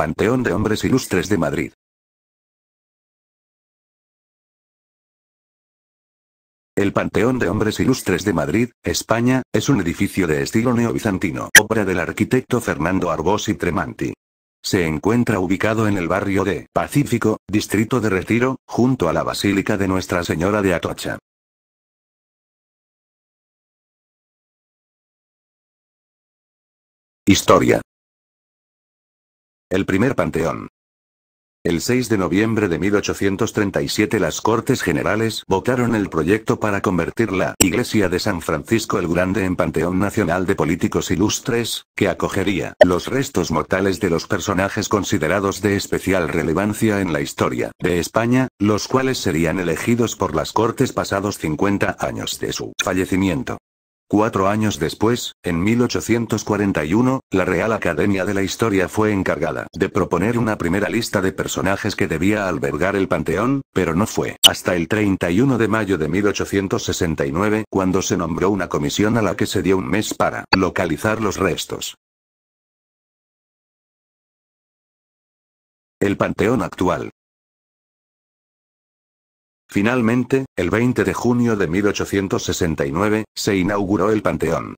Panteón de Hombres Ilustres de Madrid. El Panteón de Hombres Ilustres de Madrid, España, es un edificio de estilo neobizantino, obra del arquitecto Fernando y Tremanti. Se encuentra ubicado en el barrio de Pacífico, distrito de Retiro, junto a la Basílica de Nuestra Señora de Atocha. Historia el primer panteón. El 6 de noviembre de 1837 las Cortes Generales votaron el proyecto para convertir la Iglesia de San Francisco el Grande en Panteón Nacional de Políticos Ilustres, que acogería los restos mortales de los personajes considerados de especial relevancia en la historia de España, los cuales serían elegidos por las Cortes pasados 50 años de su fallecimiento. Cuatro años después, en 1841, la Real Academia de la Historia fue encargada de proponer una primera lista de personajes que debía albergar el Panteón, pero no fue hasta el 31 de mayo de 1869 cuando se nombró una comisión a la que se dio un mes para localizar los restos. El Panteón actual, Finalmente, el 20 de junio de 1869, se inauguró el Panteón.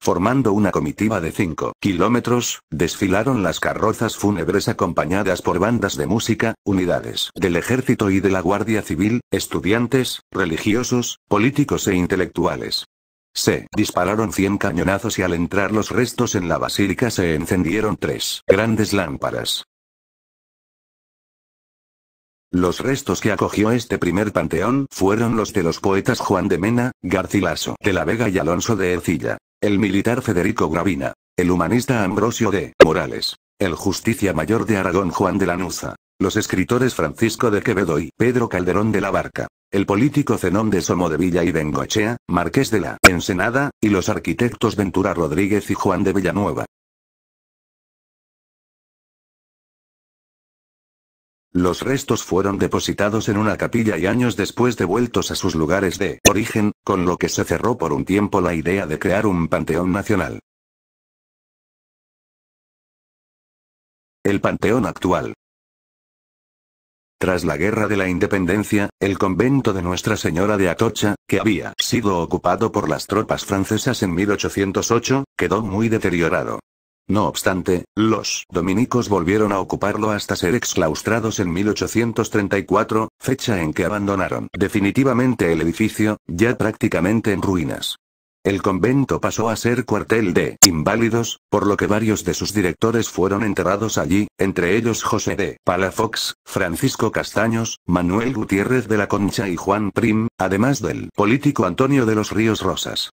Formando una comitiva de 5 kilómetros, desfilaron las carrozas fúnebres acompañadas por bandas de música, unidades del ejército y de la Guardia Civil, estudiantes, religiosos, políticos e intelectuales. Se dispararon 100 cañonazos y al entrar los restos en la basílica se encendieron tres grandes lámparas. Los restos que acogió este primer panteón fueron los de los poetas Juan de Mena, Garcilaso de la Vega y Alonso de Ercilla, el militar Federico Gravina, el humanista Ambrosio de Morales, el justicia mayor de Aragón Juan de Lanuza, los escritores Francisco de Quevedo y Pedro Calderón de la Barca, el político Zenón de Somo de Villa y Bengochea, marqués de la Ensenada, y los arquitectos Ventura Rodríguez y Juan de Villanueva. Los restos fueron depositados en una capilla y años después devueltos a sus lugares de origen, con lo que se cerró por un tiempo la idea de crear un panteón nacional. El panteón actual. Tras la Guerra de la Independencia, el convento de Nuestra Señora de Atocha, que había sido ocupado por las tropas francesas en 1808, quedó muy deteriorado. No obstante, los dominicos volvieron a ocuparlo hasta ser exclaustrados en 1834, fecha en que abandonaron definitivamente el edificio, ya prácticamente en ruinas. El convento pasó a ser cuartel de inválidos, por lo que varios de sus directores fueron enterrados allí, entre ellos José de Palafox, Francisco Castaños, Manuel Gutiérrez de la Concha y Juan Prim, además del político Antonio de los Ríos Rosas.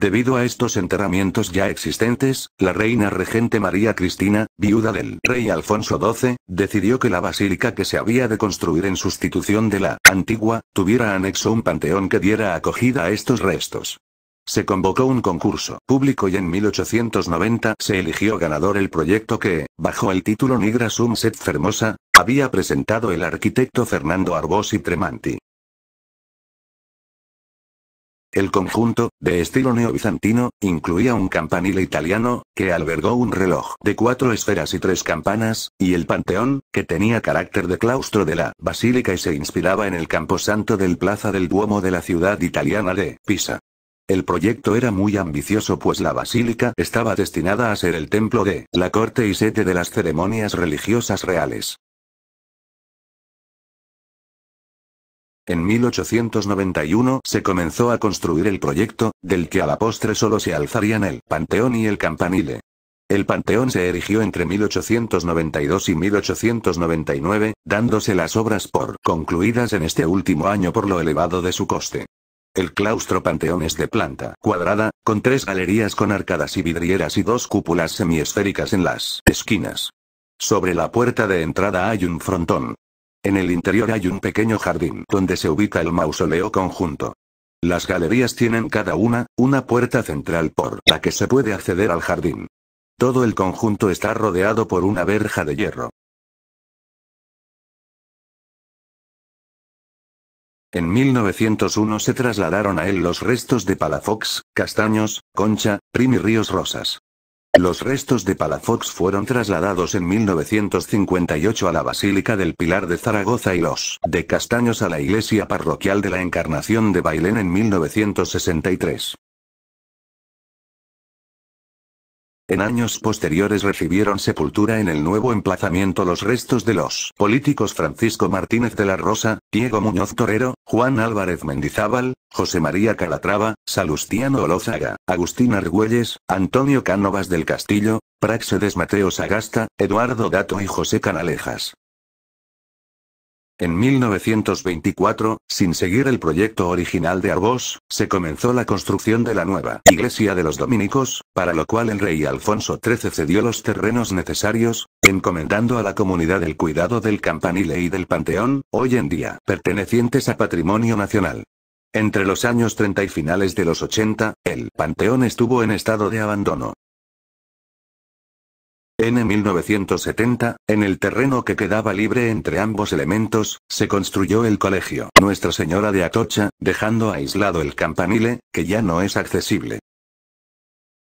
Debido a estos enterramientos ya existentes, la reina regente María Cristina, viuda del rey Alfonso XII, decidió que la basílica que se había de construir en sustitución de la antigua, tuviera anexo un panteón que diera acogida a estos restos. Se convocó un concurso público y en 1890 se eligió ganador el proyecto que, bajo el título Nigra Sumset Fermosa, había presentado el arquitecto Fernando Arbós y Tremanti. El conjunto, de estilo neobizantino, incluía un campanile italiano, que albergó un reloj de cuatro esferas y tres campanas, y el panteón, que tenía carácter de claustro de la basílica y se inspiraba en el camposanto del Plaza del Duomo de la ciudad italiana de Pisa. El proyecto era muy ambicioso pues la basílica estaba destinada a ser el templo de la corte y sede de las ceremonias religiosas reales. En 1891 se comenzó a construir el proyecto, del que a la postre solo se alzarían el Panteón y el Campanile. El Panteón se erigió entre 1892 y 1899, dándose las obras por concluidas en este último año por lo elevado de su coste. El claustro panteón es de planta cuadrada, con tres galerías con arcadas y vidrieras y dos cúpulas semiesféricas en las esquinas. Sobre la puerta de entrada hay un frontón, en el interior hay un pequeño jardín donde se ubica el mausoleo conjunto. Las galerías tienen cada una, una puerta central por la que se puede acceder al jardín. Todo el conjunto está rodeado por una verja de hierro. En 1901 se trasladaron a él los restos de palafox, castaños, concha, prim y ríos rosas. Los restos de Palafox fueron trasladados en 1958 a la Basílica del Pilar de Zaragoza y los de Castaños a la Iglesia Parroquial de la Encarnación de Bailén en 1963. En años posteriores recibieron sepultura en el nuevo emplazamiento los restos de los políticos Francisco Martínez de la Rosa, Diego Muñoz Torero, Juan Álvarez Mendizábal, José María Calatrava, Salustiano Olózaga, Agustín Argüelles, Antonio Cánovas del Castillo, Praxedes Mateo Sagasta, Eduardo Dato y José Canalejas. En 1924, sin seguir el proyecto original de Arbós, se comenzó la construcción de la nueva Iglesia de los Dominicos, para lo cual el rey Alfonso XIII cedió los terrenos necesarios, encomendando a la comunidad el cuidado del campanile y del panteón, hoy en día pertenecientes a patrimonio nacional. Entre los años 30 y finales de los 80, el panteón estuvo en estado de abandono. En 1970, en el terreno que quedaba libre entre ambos elementos, se construyó el colegio Nuestra Señora de Atocha, dejando aislado el campanile, que ya no es accesible.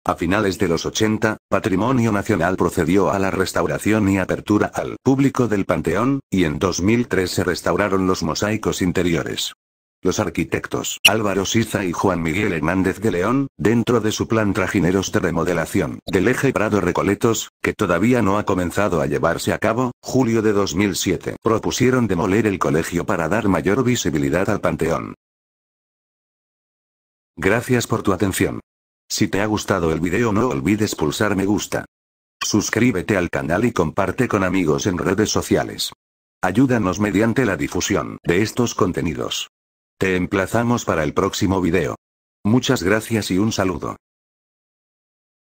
A finales de los 80, Patrimonio Nacional procedió a la restauración y apertura al público del Panteón, y en 2003 se restauraron los mosaicos interiores. Los arquitectos Álvaro Siza y Juan Miguel Hernández de León, dentro de su plan Trajineros de Remodelación del eje Prado Recoletos, que todavía no ha comenzado a llevarse a cabo, julio de 2007, propusieron demoler el colegio para dar mayor visibilidad al panteón. Gracias por tu atención. Si te ha gustado el video no olvides pulsar me gusta. Suscríbete al canal y comparte con amigos en redes sociales. Ayúdanos mediante la difusión de estos contenidos. Te emplazamos para el próximo video. Muchas gracias y un saludo.